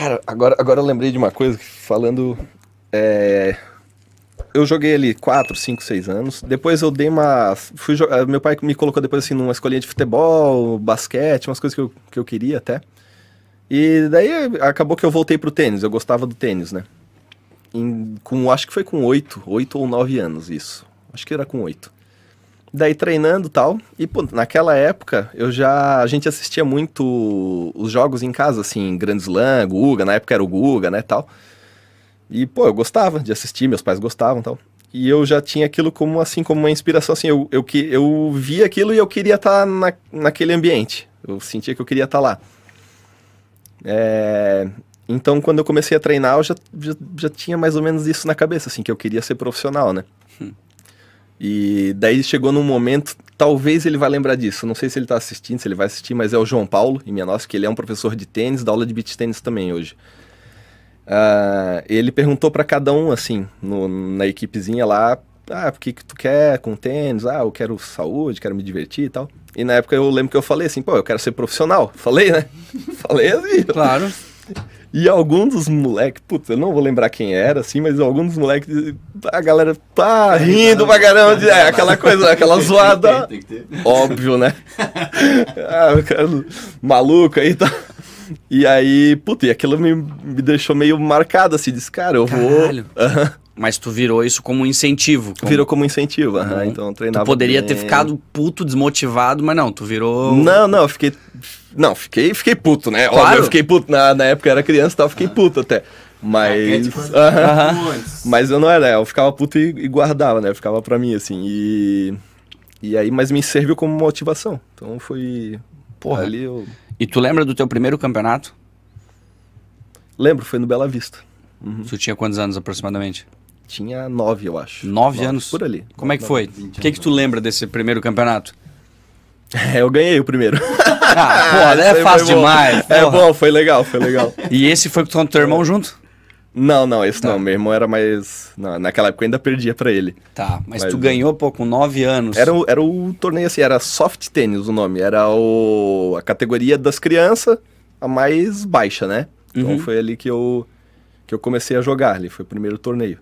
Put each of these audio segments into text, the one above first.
Cara, agora, agora eu lembrei de uma coisa que falando. É, eu joguei ali 4, 5, 6 anos. Depois eu dei uma. Fui jogar, eh, meu pai me colocou depois assim numa escolinha de futebol, basquete, umas coisas que eu, que eu queria até. E daí acabou que eu voltei pro tênis, eu gostava do tênis, né? Em, com, acho que foi com 8, 8 ou 9 anos isso. Acho que era com 8 daí treinando tal. E, pô, naquela época, eu já. A gente assistia muito os jogos em casa, assim, Grand Slam, Guga, na época era o Guga, né, tal. E, pô, eu gostava de assistir, meus pais gostavam tal. E eu já tinha aquilo como, assim, como uma inspiração, assim, eu, eu, eu via aquilo e eu queria estar tá na, naquele ambiente. Eu sentia que eu queria estar tá lá. É, então, quando eu comecei a treinar, eu já, já, já, tinha mais ou menos isso na cabeça, assim, que eu queria ser profissional, né? Hum. E daí chegou num momento, talvez ele vai lembrar disso. Não sei se ele está assistindo, se ele vai assistir, mas é o João Paulo, em Manaus, que ele é um professor de tênis, dá aula de beach tênis também hoje. Uh, ele perguntou para cada um, assim, no, na equipezinha lá, ah, o que, que tu quer com tênis? Ah, eu quero saúde, quero me divertir e tal. E na época eu lembro que eu falei assim, pô, eu quero ser profissional. Falei, né? falei assim. Claro. E alguns dos moleques, putz, eu não vou lembrar quem era, assim, mas alguns dos moleques, a galera tá rindo pra caramba, é, aquela coisa, aquela zoada. Óbvio, né? ah, cara, maluco aí tá. E aí, puta, e aquilo me, me deixou meio marcado, assim, disse, cara, eu vou. Caralho. Mas tu virou isso como um incentivo. Como... Virou como incentivo, uhum. Uhum. então treinava. Tu poderia bem. ter ficado puto, desmotivado, mas não, tu virou. Não, não, eu fiquei. Não, fiquei, fiquei puto, né? Claro. Óbvio, eu fiquei puto. Na, na época eu era criança e tal, fiquei uhum. puto até. Mas. É, é tipo, é tipo mas eu não era, eu ficava puto e, e guardava, né? Eu ficava pra mim, assim. E. E aí, mas me serviu como motivação. Então foi. Porra. Ali eu. E tu lembra do teu primeiro campeonato? Lembro, foi no Bela Vista. Uhum. Tu tinha quantos anos aproximadamente? tinha nove, eu acho. Nove, nove anos? Por ali. Como nove, é que foi? O que, que tu lembra desse primeiro campeonato? É, eu ganhei o primeiro. Ah, pô, é fácil demais. É porra. É bom, foi legal, foi legal. e esse foi com o teu irmão junto? Não, não, esse tá. não. Meu irmão era mais. Não, naquela época eu ainda perdia para ele. Tá, mas, mas, tu ganhou, pô, com nove anos. Era, o, era o torneio assim, era soft tênis o nome. Era o, a categoria das crianças, a mais baixa, né? Então uhum. foi ali que eu, que eu comecei a jogar ali. Foi o primeiro torneio.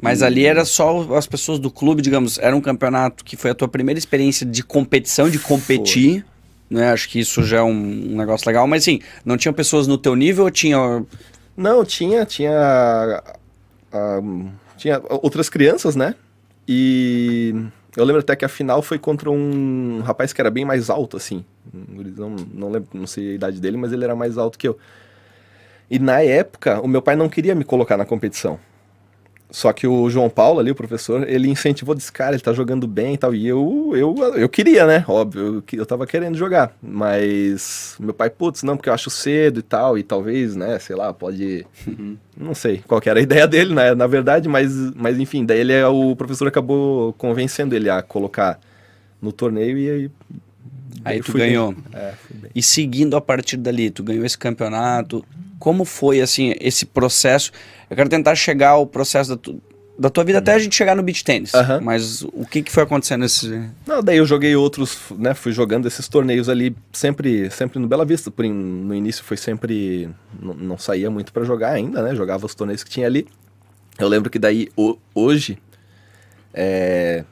Mas ali era só as pessoas do clube, digamos, era um campeonato que foi a tua primeira experiência de competição, de competir. Né? Acho que isso já é um, um negócio legal, mas sim, não tinha pessoas no teu nível ou tinha. Não, tinha, tinha. Ah, tinha outras crianças, né? E eu lembro até que a final foi contra um rapaz que era bem mais alto, assim. Não, não lembro, não sei a idade dele, mas ele era mais alto que eu. E na época, o meu pai não queria me colocar na competição. Só que o João Paulo ali, o professor, ele incentivou, disse, cara, ele tá jogando bem e tal. E eu, eu, eu queria, né? Óbvio, eu, eu tava querendo jogar. Mas meu pai, putz, não, porque eu acho cedo e tal. E talvez, né, sei lá, pode. Não sei qual era a ideia dele, né? Na verdade, mas, mas enfim, daí ele, é o professor acabou convencendo ele a colocar no torneio e aí Aí tu ganhou. É, e seguindo a partir dali, tu ganhou esse campeonato. Como foi, assim, esse processo? Eu quero tentar chegar ao processo da, tu, da tua vida até a gente chegar no beach tênis. Uhum. Mas o que, que foi acontecendo nesse. Não, daí eu joguei outros, né? Fui jogando esses torneios ali, sempre sempre no Bela Vista. Por in, no início foi sempre. Não saía muito para jogar ainda, né? Jogava os torneios que tinha ali. Eu lembro que daí o, hoje. É,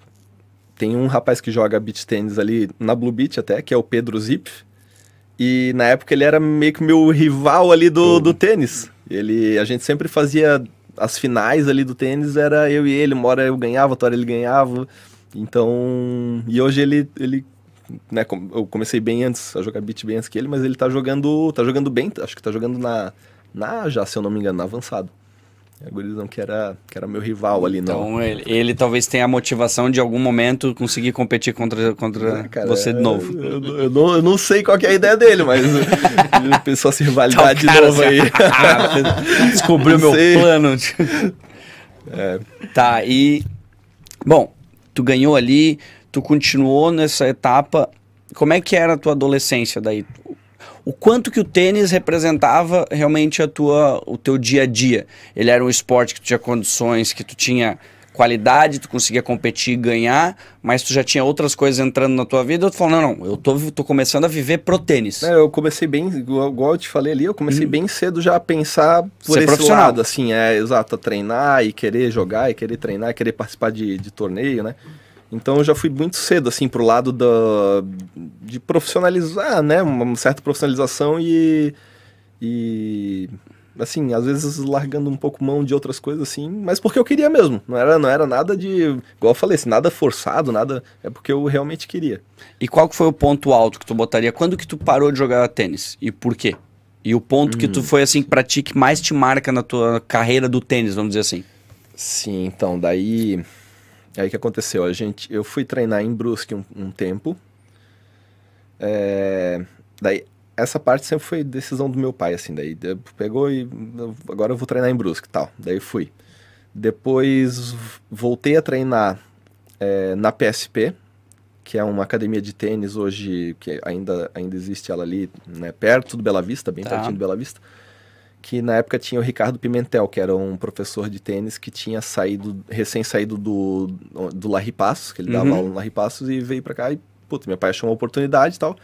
tem um rapaz que joga beach tênis ali na Blue Beach até, que é o Pedro Zip. E na época ele era meio que meu rival ali do, do tênis. Ele, a gente sempre fazia as finais ali do tênis, era eu e ele, uma hora eu ganhava, outra hora ele ganhava. Então, e hoje ele, ele né, eu comecei bem antes a jogar beat bem antes que ele, mas ele tá jogando, tá jogando bem, acho que tá jogando na na já, se eu não me engano, na avançado. Era o gurizão que era, que era meu rival ali, então, não. Então ele, ele, talvez tenha a motivação de algum momento conseguir competir contra, contra é, cara, você de é, novo. Eu, eu, eu, não, eu não sei qual é a ideia dele, mas ele pensou assim, rivalidade então, tá novo assim, aí. Ah, descobriu meu sei. plano. É. Tá, e. Bom, tu ganhou ali, tu continuou nessa etapa. Como é que era a tua adolescência daí? o quanto que o tênis representava realmente a tua, o teu dia a dia. Ele era um esporte que tu tinha condições, que tu tinha qualidade, tu conseguia competir e ganhar, mas tu já tinha outras coisas entrando na tua vida, tu falou, não, não, eu tô, tô começando a viver pro tênis. É, eu comecei bem, igual eu te falei ali, eu comecei hum. bem cedo já a pensar por Ser esse lado, assim, é, exato, a treinar e querer jogar e querer treinar, e querer participar de, de torneio, né? Hum. Então eu já fui muito cedo, assim, pro lado da, de profissionalizar, né? Uma certa profissionalização e. E. Assim, às vezes largando um pouco mão de outras coisas, assim, mas porque eu queria mesmo. Não era, não era nada de. Igual eu falei, assim, nada forçado, nada. É porque eu realmente queria. E qual que foi o ponto alto que tu botaria? Quando que tu parou de jogar tênis? E por quê? E o ponto hum. que tu hum. foi, assim, pra ti que mais te marca na tua carreira do tênis, vamos dizer assim. Sim, então, daí. Aí o que aconteceu? A gente, eu fui treinar em Brusque um, um tempo. É, daí essa parte sempre foi decisão do meu pai, assim. Daí pegou e agora eu vou treinar em Brusque, tal. Daí fui. Depois voltei a treinar é, na PSP, que é uma academia de tênis hoje que ainda ainda existe ela ali, né, perto do Bela Vista, bem tá. pertinho do Bela Vista que na época tinha o Ricardo Pimentel, que era um professor de tênis que tinha saído, recém saído do, do Larry Passos, que ele dava uhum. aula no Larry Passos, e veio para cá e, puta, meu pai achou uma oportunidade e tal.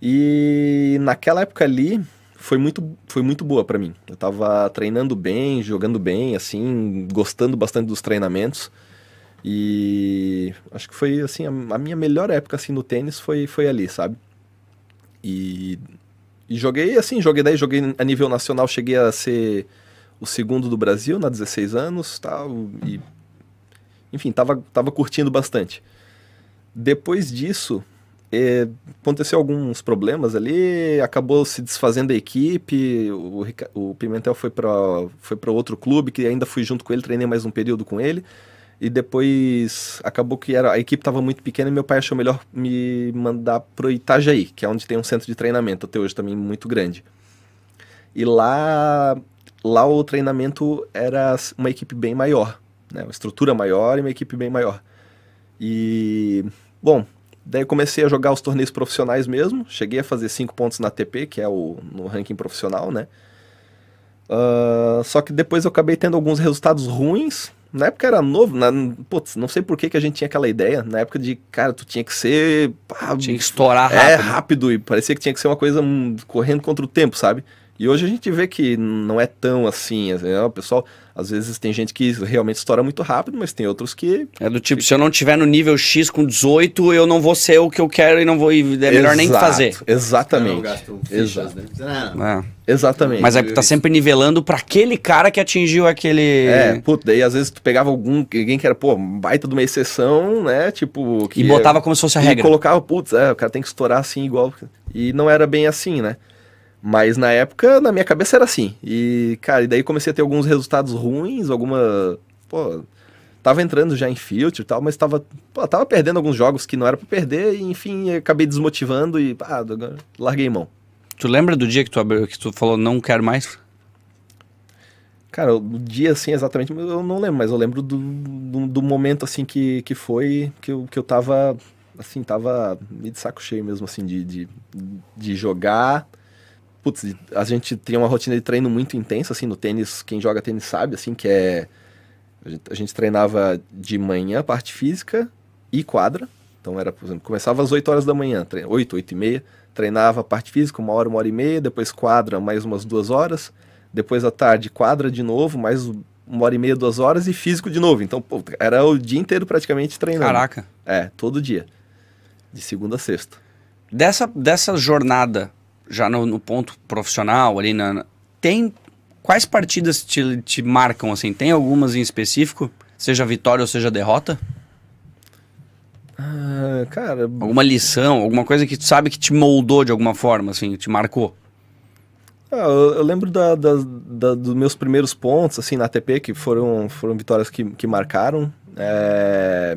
E naquela época ali foi muito, foi muito boa para mim. Eu tava treinando bem, jogando bem, assim, gostando bastante dos treinamentos. E acho que foi, assim, a, a minha melhor época, assim, no tênis foi, foi ali, sabe? E e joguei assim, joguei daí, joguei a nível nacional, cheguei a ser o segundo do Brasil, na 16 anos, tal, e enfim, tava, tava curtindo bastante. Depois disso, é, aconteceu alguns problemas ali, acabou se desfazendo a equipe, o, o Pimentel foi para foi outro clube, que ainda fui junto com ele, treinei mais um período com ele. E depois acabou que era, a equipe estava muito pequena e meu pai achou melhor me mandar pro Itajaí, que é onde tem um centro de treinamento, até hoje também muito grande. E lá, lá o treinamento era uma equipe bem maior, né? Uma estrutura maior e uma equipe bem maior. E, bom, daí comecei a jogar os torneios profissionais mesmo. Cheguei a fazer cinco pontos na TP, que é o no ranking profissional, né? Uh, só que depois eu acabei tendo alguns resultados ruins na época era novo, na, putz, não sei por que, que a gente tinha aquela ideia, na época de, cara, tu tinha que ser. Pá, tinha que estourar é, rápido. É, rápido, e parecia que tinha que ser uma coisa um, correndo contra o tempo, sabe? E hoje a gente vê que não é tão assim. É, é, o pessoal, às vezes, tem gente que realmente estoura muito rápido, mas tem outros que. É do tipo, se eu não tiver no nível X com 18, eu não vou ser o que eu quero e não vou. É melhor Exato, nem fazer. Exatamente. Eu gasto fichas, Exato. né? É. Exatamente. Mas é, tá sempre nivelando para aquele cara que atingiu aquele. É, puta, daí às vezes tu pegava algum, alguém que era, pô, baita de uma exceção, né? Tipo. Que, e botava como se fosse a regra. E colocava, putz, é, o cara tem que estourar assim igual. E não era bem assim, né? Mas na época, na minha cabeça era assim. E, cara, e daí comecei a ter alguns resultados ruins, alguma. Pô, tava entrando já em filtro e tal, mas tava, pô, tava perdendo alguns jogos que não era para perder, e enfim, acabei desmotivando e pá, larguei mão. Tu lembra do dia que tu, abriu, que tu falou não quero mais? Cara, o dia assim exatamente, eu não lembro, mas eu lembro do, do, do momento assim que, que foi que eu, que eu tava, assim, tava meio de saco cheio mesmo, assim, de, de, de jogar putz, a gente tinha uma rotina de treino muito intensa, assim, no tênis, quem joga tênis sabe, assim, que é... A gente, a gente treinava de manhã parte física e quadra, então era, por exemplo, começava às 8 horas da manhã, 8, 8 e meia, treinava parte física uma hora, uma hora e meia, depois quadra mais umas duas horas, depois à tarde quadra de novo, mais uma hora e meia, duas horas e físico de novo. Então, pô, era o dia inteiro praticamente treinando. Caraca. É, todo dia. De segunda a sexta. Dessa, dessa jornada já no, no ponto profissional ali na, tem quais partidas te, te marcam assim? Tem algumas em específico, seja vitória ou seja derrota? Ah, cara, alguma lição, alguma coisa que tu sabe que te moldou de alguma forma, assim, te marcou? Ah, eu, eu, lembro da, da, da, dos meus primeiros pontos, assim, na ATP, que foram, foram vitórias que, que marcaram. É...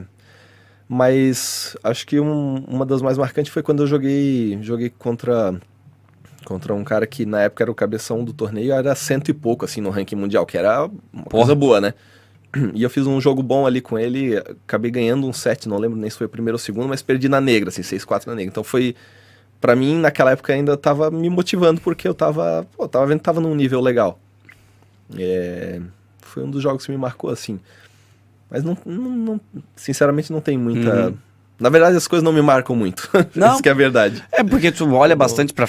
Mas acho que um, uma das mais marcantes foi quando eu joguei, joguei contra Contra um cara que na época era o cabeção do torneio, era cento e pouco, assim, no ranking mundial, que era uma Porra. coisa boa, né? E eu fiz um jogo bom ali com ele, acabei ganhando um set, não lembro nem se foi o primeiro ou o segundo, mas perdi na negra, assim, 6-4 na negra. Então foi. para mim, naquela época ainda tava me motivando, porque eu tava. Pô, tava vendo que tava num nível legal. É, foi um dos jogos que me marcou, assim. Mas não. não, não sinceramente, não tem muita. Uhum. Na verdade, as coisas não me marcam muito. Não. Isso que é verdade. É porque tu olha bastante para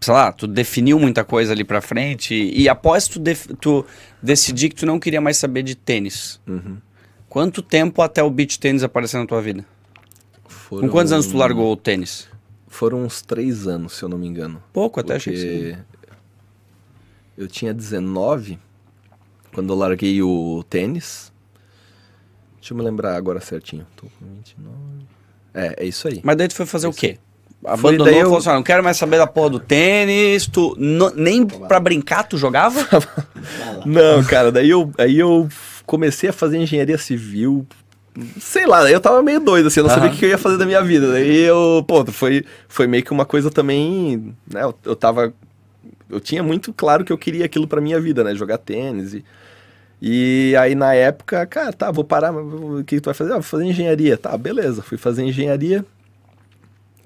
sei lá, tu definiu muita coisa ali pra frente e, após tu, def, tu decidir que tu não queria mais saber de tênis, uhum. quanto tempo até o beach tênis aparecer na tua vida? Foram... Com quantos anos tu largou o tênis? Foram uns três anos, se eu não me engano. Pouco, até achei que sim. Eu tinha 19 quando eu larguei o tênis. Deixa eu me lembrar agora certinho. Tô com 29. É, é isso aí. Mas daí tu foi fazer é o quê? Abandonou, daí eu... falou assim, ah, não quero mais saber da porra do tênis, tu não, nem pra brincar tu jogava? não, cara, daí eu, aí eu comecei a fazer engenharia civil, sei lá, eu tava meio doido, assim, eu não uhum. sabia o que eu ia fazer da minha vida, daí eu, pô, foi, foi meio que uma coisa também, né, eu, eu tava, eu tinha muito claro que eu queria aquilo pra minha vida, né, jogar tênis e... E aí na época, cara, tá, vou parar, o que, que tu vai fazer? Ah, vou fazer engenharia. Tá, beleza, fui fazer engenharia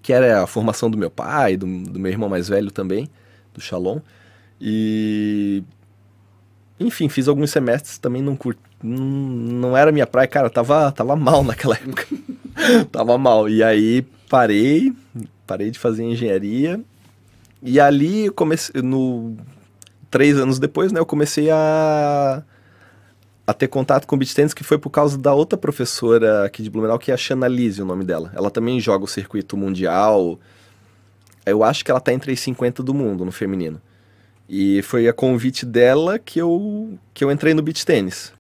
que era a formação do meu pai, do, do meu irmão mais velho também, do Shalom. E. Enfim, fiz alguns semestres, também não cur Não, não era minha praia, cara, tava, tava mal naquela época. tava mal. E aí parei, parei de fazer engenharia. E ali comecei. No, três anos depois, né, eu comecei a a ter contato com beat tênis que foi por causa da outra professora aqui de Blumenau, que é a Chanalise, o nome dela. Ela também joga o circuito mundial. Eu acho que ela tá entre as 50 do mundo no feminino. E foi a convite dela que eu, que eu entrei no beat tênis.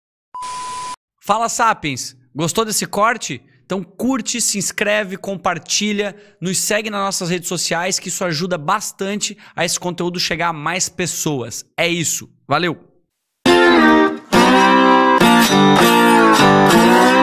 Fala, Sapiens! Gostou desse corte? Então curte, se inscreve, compartilha, nos segue nas nossas redes sociais, que isso ajuda bastante a esse conteúdo chegar a mais pessoas. É isso. Valeu! Thank you.